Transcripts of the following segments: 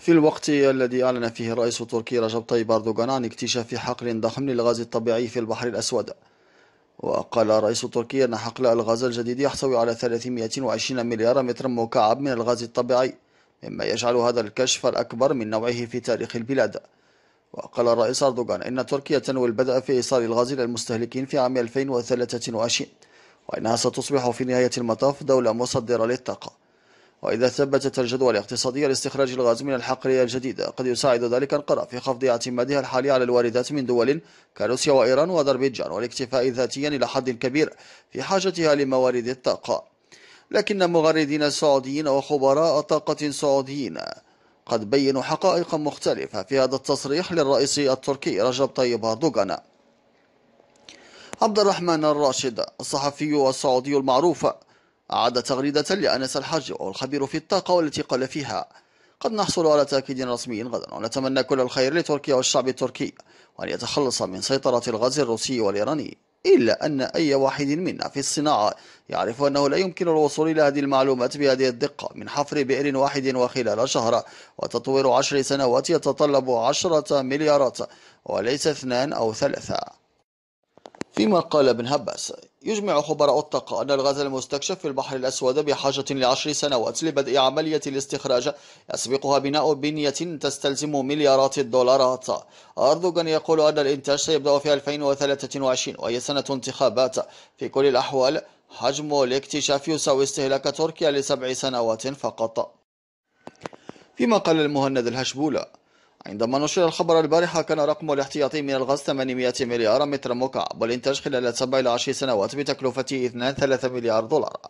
في الوقت الذي أعلن فيه الرئيس التركي رجب طيب أردوغان عن اكتشاف حقل ضخم للغاز الطبيعي في البحر الأسود وقال الرئيس التركي أن حقل الغاز الجديد يحتوي على 320 مليار متر مكعب من الغاز الطبيعي مما يجعل هذا الكشف الأكبر من نوعه في تاريخ البلاد وقال الرئيس أردوغان إن تركيا تنوي البدء في إيصال الغاز إلى المستهلكين في عام 2023 وإنها ستصبح في نهاية المطاف دولة مصدرة للطاقة وإذا ثبتت الجدوى الاقتصادية لاستخراج الغاز من الحقلية الجديدة قد يساعد ذلك أنقرة في خفض اعتمادها الحالي على الواردات من دول كروسيا وإيران وأذربيجان والاكتفاء ذاتيا إلى حد كبير في حاجتها لموارد الطاقة لكن مغردين سعوديين وخبراء طاقة سعوديين قد بينوا حقائق مختلفة في هذا التصريح للرئيس التركي رجب طيب أردوغان عبد الرحمن الراشد الصحفي السعودي المعروف أعاد تغريدة لأنس الحاج وهو الخبير في الطاقة والتي قال فيها قد نحصل على تأكيد رسمي غدا ونتمنى كل الخير لتركيا والشعب التركي وأن يتخلص من سيطرة الغاز الروسي والإيراني إلا أن أي واحد منا في الصناعة يعرف أنه لا يمكن الوصول إلى هذه المعلومات بهذه الدقة من حفر بئر واحد وخلال شهر وتطوير عشر سنوات يتطلب عشرة مليارات وليس اثنان أو ثلاثة فيما قال ابن هباس يجمع خبراء الطاقة أن الغاز المستكشف في البحر الأسود بحاجة لعشر سنوات لبدء عملية الاستخراج يسبقها بناء بنية تستلزم مليارات الدولارات أردوغان يقول أن الإنتاج سيبدأ في 2023 وهي سنة انتخابات في كل الأحوال حجم الاكتشاف يساوي استهلاك تركيا لسبع سنوات فقط فيما قال المهند الهشبولة عندما نشر الخبر البارحة كان رقم الاحتياطي من الغاز 800 مليار متر مكعب والإنتاج خلال 7 إلى 10 سنوات بتكلفة 2-3 مليار دولار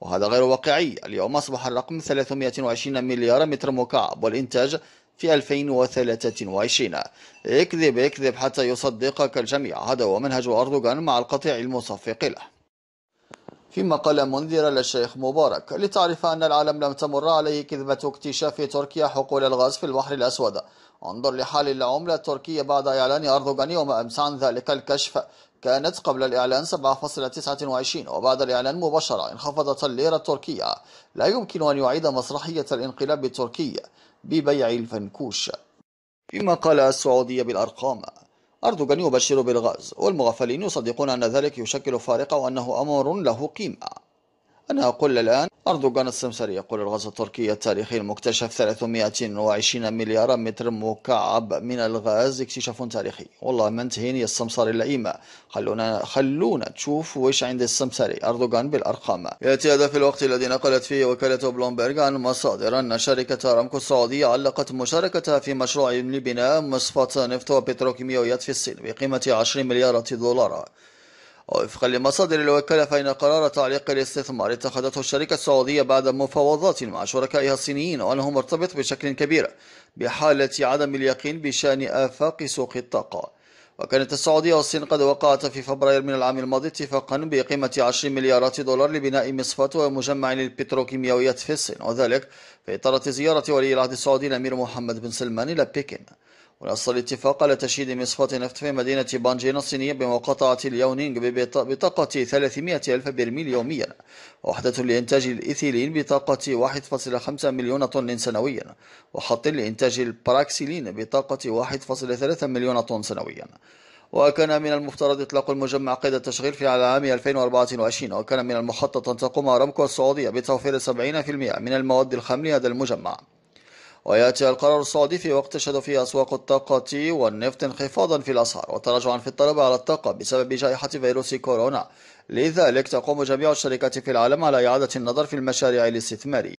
وهذا غير واقعي اليوم أصبح الرقم 320 مليار متر مكعب والإنتاج في 2023 اكذب اكذب حتى يصدقك الجميع هذا هو منهج أردوغان مع القطيع المصفق له فيما قال منذر للشيخ مبارك لتعرف أن العالم لم تمر عليه كذبة اكتشاف تركيا حقول الغاز في البحر الأسود انظر لحال العملة التركية بعد إعلان أردوغان يوم أمس عن ذلك الكشف كانت قبل الإعلان 7.29 وبعد الإعلان مباشرة انخفضت الليرة التركية لا يمكن أن يعيد مسرحية الانقلاب التركي ببيع الفنكوش فيما قال السعودية بالأرقام أردوغان يبشر بالغاز والمغفلين يصدقون أن ذلك يشكل فارقة وأنه أمر له قيمة أنا أقول الآن أردوغان السمسري يقول الغاز التركي التاريخي المكتشف 320 مليار متر مكعب من الغاز اكتشاف تاريخي والله ما انتهين يا السمسري اللئيمة خلونا خلونا تشوف وش عند السمسري أردوغان بالأرقام يأتي هذا في الوقت الذي نقلت فيه وكالة بلومبرغ عن مصادر أن شركة رامكو السعودية علقت مشاركتها في مشروع لبناء مصفاة نفط وبتروكيماويات في الصين بقيمة 20 مليار دولار وفقا لمصادر الوكالة فإن قرار تعليق الاستثمار اتخذته الشركة السعودية بعد مفاوضات مع شركائها الصينيين وأنه مرتبط بشكل كبير بحالة عدم اليقين بشأن آفاق سوق الطاقة وكانت السعودية والصين قد وقعت في فبراير من العام الماضي اتفاقا بقيمة 20 مليارات دولار لبناء مصفاة ومجمع للبتروكيماويات في الصين وذلك في إطار زيارة ولي العهد السعودي الأمير محمد بن سلمان إلى بكين ونص الاتفاق على تشييد مصفاة نفط في مدينة بانجين الصينية بمقاطعة اليونينغ بطاقة 300 ألف برميل يوميا وحدة لإنتاج الإيثيلين بطاقة 1.5 مليون طن سنويا وخط لإنتاج البراكسيلين بطاقة 1.3 مليون طن سنويا وكان من المفترض إطلاق المجمع قيد التشغيل في عام 2024 وكان من المخطط أن تقوم أرامكو السعودية بتوفير 70% من المواد الخام لهذا المجمع ويأتي القرار السعودي في وقت تشهد فيه أسواق الطاقة والنفط انخفاضا في الأسعار وتراجعا في الطلب على الطاقة بسبب جائحة فيروس كورونا لذلك تقوم جميع الشركات في العالم على إعادة النظر في المشاريع الاستثمارية